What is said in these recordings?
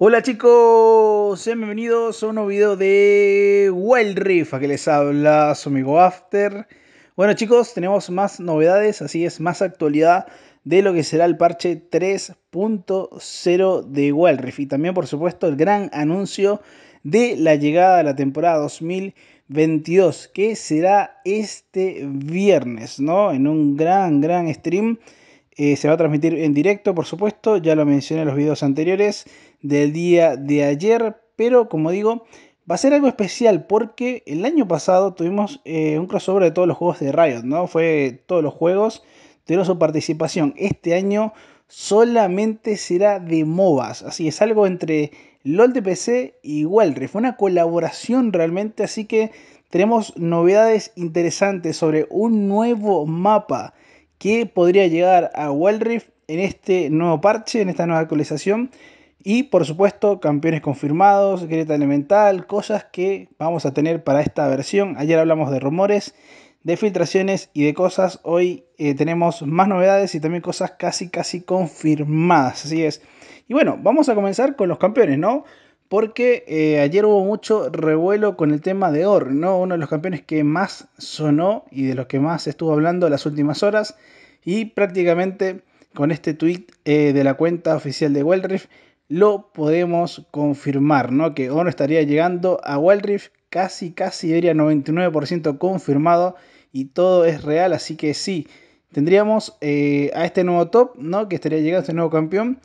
Hola chicos, sean bienvenidos a un nuevo video de Wild Rift, a que les habla su amigo After. Bueno chicos, tenemos más novedades, así es, más actualidad de lo que será el parche 3.0 de Wild Rift. Y también por supuesto el gran anuncio de la llegada de la temporada 2022, que será este viernes, ¿no? En un gran, gran stream eh, se va a transmitir en directo, por supuesto, ya lo mencioné en los videos anteriores del día de ayer, pero como digo, va a ser algo especial porque el año pasado tuvimos eh, un crossover de todos los juegos de Riot, ¿no? Fue todos los juegos, tuvieron su participación. Este año solamente será de MOBAs, así es algo entre LOL de PC y Walry. Fue una colaboración realmente, así que tenemos novedades interesantes sobre un nuevo mapa que podría llegar a Wild Rift en este nuevo parche, en esta nueva actualización. Y por supuesto, campeones confirmados, greta elemental, cosas que vamos a tener para esta versión. Ayer hablamos de rumores, de filtraciones y de cosas. Hoy eh, tenemos más novedades y también cosas casi, casi confirmadas. Así es. Y bueno, vamos a comenzar con los campeones, ¿no? porque eh, ayer hubo mucho revuelo con el tema de Or, ¿no? uno de los campeones que más sonó y de los que más estuvo hablando las últimas horas. Y prácticamente con este tweet eh, de la cuenta oficial de Wildriff lo podemos confirmar, ¿no? que Or estaría llegando a Wildriff casi, casi, diría 99% confirmado y todo es real, así que sí. Tendríamos eh, a este nuevo top, ¿no? Que estaría llegando este nuevo campeón.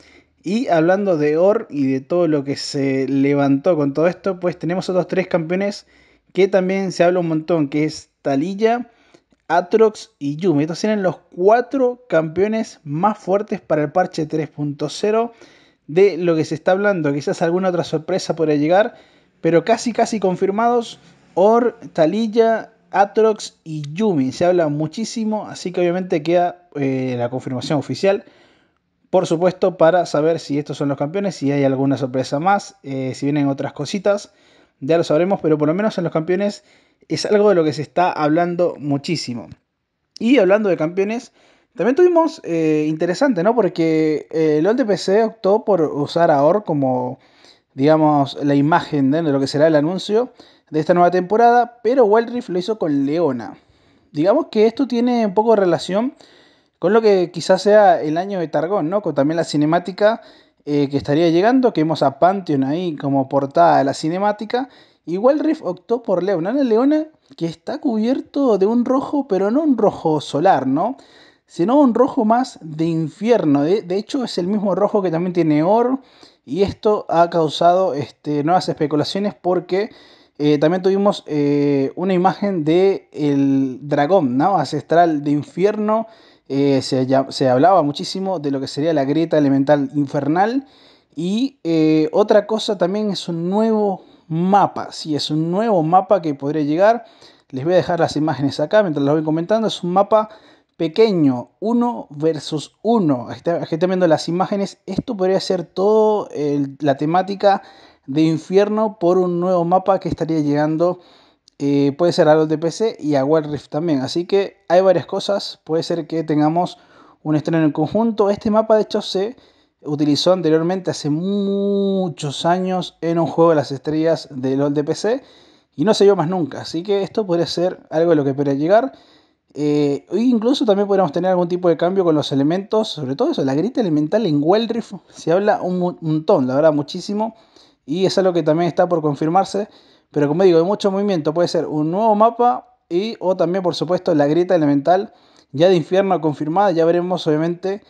Y hablando de OR y de todo lo que se levantó con todo esto, pues tenemos otros tres campeones que también se habla un montón, que es Talilla, Atrox y Yumi. Estos eran los cuatro campeones más fuertes para el parche 3.0 de lo que se está hablando. Quizás alguna otra sorpresa podría llegar, pero casi casi confirmados. Or, Talilla, Atrox y Yumi. Se habla muchísimo, así que obviamente queda eh, la confirmación oficial por supuesto, para saber si estos son los campeones, si hay alguna sorpresa más, eh, si vienen otras cositas, ya lo sabremos, pero por lo menos en los campeones es algo de lo que se está hablando muchísimo. Y hablando de campeones, también tuvimos eh, interesante, ¿no? Porque eh, el LOL PC optó por usar a OR como, digamos, la imagen de lo que será el anuncio de esta nueva temporada, pero Wild lo hizo con Leona. Digamos que esto tiene un poco de relación con lo que quizás sea el año de Targón, ¿no? Con también la cinemática eh, que estaría llegando, que vemos a Pantheon ahí como portada de la cinemática. Igual Riff optó por Leona, la leona que está cubierto de un rojo, pero no un rojo solar, ¿no? Sino un rojo más de infierno. De, hecho, es el mismo rojo que también tiene Oro. Y esto ha causado este, nuevas especulaciones porque eh, también tuvimos eh, una imagen del el dragón ¿no? ancestral de infierno eh, se, hablaba muchísimo de lo que sería la grieta elemental infernal. Y eh, otra cosa también es un nuevo mapa, sí, es un nuevo mapa que podría llegar. Les voy a dejar las imágenes acá mientras las voy comentando. Es un mapa pequeño, uno versus uno Aquí está viendo las imágenes. Esto podría ser toda eh, la temática de infierno por un nuevo mapa que estaría llegando eh, puede ser a los de PC y a Wild Rift también. Así que hay varias cosas. Puede ser que tengamos un estreno en conjunto. Este mapa, de hecho, se utilizó anteriormente hace muchos años en un juego de las estrellas de LOL de PC y no se vio más nunca. Así que esto podría ser algo de lo que podría llegar. Eh, e incluso también podríamos tener algún tipo de cambio con los elementos, sobre todo eso, la grita elemental en Wild Rift se habla un montón, la verdad, muchísimo. Y es algo que también está por confirmarse. Pero como digo, hay mucho movimiento. Puede ser un nuevo mapa y o también, por supuesto, la grieta elemental ya de infierno confirmada. Ya veremos, obviamente,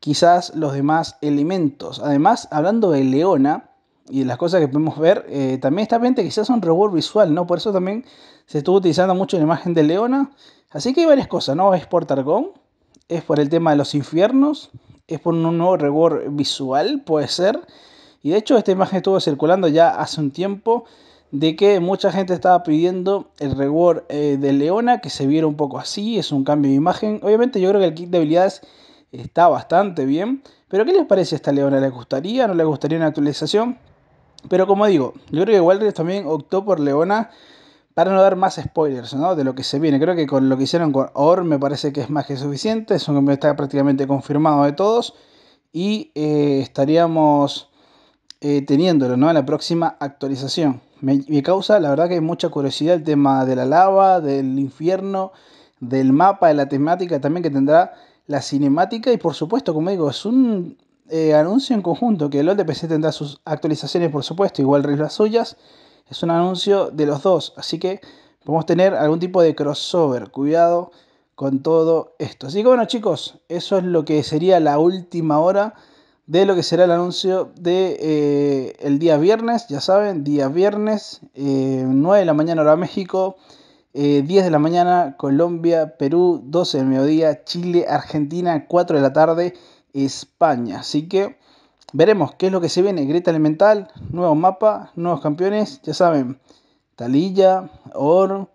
quizás los demás elementos. Además, hablando de Leona y de las cosas que podemos ver, eh, también está pendiente quizás un reward visual, ¿no? Por eso también se estuvo utilizando mucho la imagen de Leona. Así que hay varias cosas, ¿no? Es por Targón, es por el tema de los infiernos, es por un nuevo reward visual, puede ser. Y de hecho, esta imagen estuvo circulando ya hace un tiempo de que mucha gente estaba pidiendo el reward eh, de Leona, que se viera un poco así, es un cambio de imagen. Obviamente yo creo que el kit de habilidades está bastante bien, pero ¿qué les parece a esta Leona? ¿Les gustaría? ¿No le gustaría una actualización? Pero como digo, yo creo que Walters también optó por Leona para no dar más spoilers ¿no? de lo que se viene. Creo que con lo que hicieron con OR me parece que es más que suficiente, es un está prácticamente confirmado de todos y eh, estaríamos eh, teniéndolo ¿no? en la próxima actualización. Me, causa, la verdad, que hay mucha curiosidad el tema de la lava, del infierno, del mapa, de la temática también que tendrá la cinemática. Y por supuesto, como digo, es un eh, anuncio en conjunto que el LOL de PC tendrá sus actualizaciones, por supuesto, igual las suyas. Es un anuncio de los dos, así que podemos tener algún tipo de crossover. Cuidado con todo esto. Así que bueno, chicos, eso es lo que sería la última hora de lo que será el anuncio de eh, el día viernes, ya saben, día viernes, 9 eh, de la mañana hora México, 10 eh, de la mañana Colombia, Perú, 12 del mediodía, Chile, Argentina, 4 de la tarde, España. Así que veremos qué es lo que se viene. Greta Elemental, nuevo mapa, nuevos campeones, ya saben, Talilla, Or,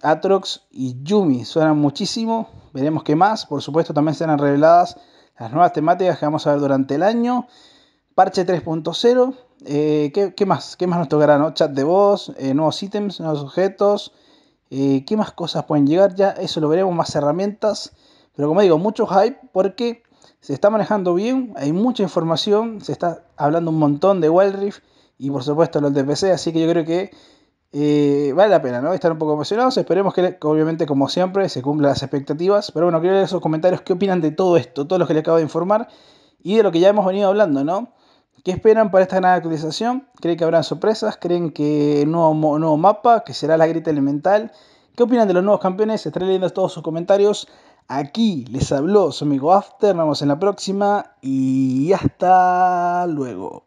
Atrox y Yumi. Suenan muchísimo, veremos qué más. Por supuesto también serán reveladas las nuevas temáticas que vamos a ver durante el año. Parche 3.0. Eh, ¿qué, más? ¿Qué más nos tocará? No? Chat de voz, eh, nuevos ítems, nuevos objetos. Eh, ¿Qué más cosas pueden llegar ya? Eso lo veremos, más herramientas. Pero como digo, mucho hype porque se está manejando bien, hay mucha información, se está hablando un montón de Wild Rift y por supuesto los de PC, así que yo creo que vale la pena, ¿no? Estar un poco emocionados. Esperemos que, obviamente, como siempre, se cumplan las expectativas. Pero bueno, quiero leer sus comentarios. ¿Qué opinan de todo esto? Todo lo que les acabo de informar. Y de lo que ya hemos venido hablando, ¿no? ¿Qué esperan para esta gran actualización? ¿Creen que habrán sorpresas? ¿Creen que nuevo, nuevo mapa? ¿Que será la grita elemental? ¿Qué opinan de los nuevos campeones? Estaré leyendo todos sus comentarios. Aquí les habló su amigo After. Nos vemos en la próxima. Y hasta luego.